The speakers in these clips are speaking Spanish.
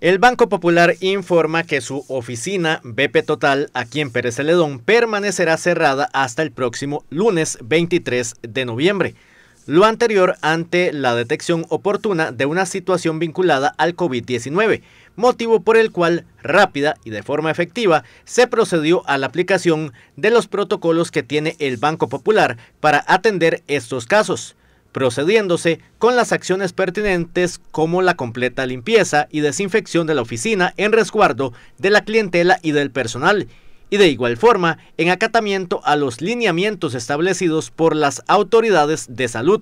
El Banco Popular informa que su oficina BP Total aquí en Pérez Celedón permanecerá cerrada hasta el próximo lunes 23 de noviembre. Lo anterior ante la detección oportuna de una situación vinculada al COVID-19, motivo por el cual rápida y de forma efectiva se procedió a la aplicación de los protocolos que tiene el Banco Popular para atender estos casos procediéndose con las acciones pertinentes como la completa limpieza y desinfección de la oficina en resguardo de la clientela y del personal, y de igual forma en acatamiento a los lineamientos establecidos por las autoridades de salud.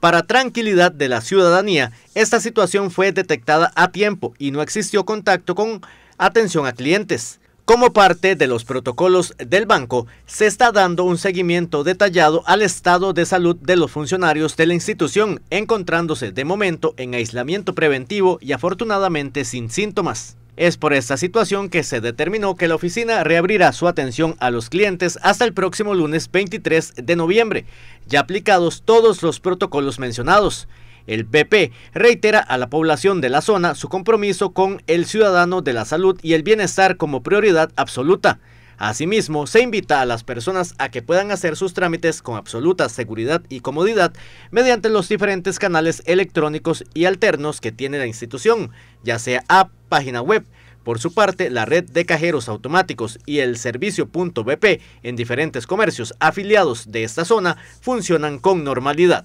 Para tranquilidad de la ciudadanía, esta situación fue detectada a tiempo y no existió contacto con atención a clientes. Como parte de los protocolos del banco, se está dando un seguimiento detallado al estado de salud de los funcionarios de la institución, encontrándose de momento en aislamiento preventivo y afortunadamente sin síntomas. Es por esta situación que se determinó que la oficina reabrirá su atención a los clientes hasta el próximo lunes 23 de noviembre, ya aplicados todos los protocolos mencionados. El PP reitera a la población de la zona su compromiso con el ciudadano de la salud y el bienestar como prioridad absoluta. Asimismo, se invita a las personas a que puedan hacer sus trámites con absoluta seguridad y comodidad mediante los diferentes canales electrónicos y alternos que tiene la institución, ya sea app, página web. Por su parte, la red de cajeros automáticos y el servicio .bp en diferentes comercios afiliados de esta zona funcionan con normalidad.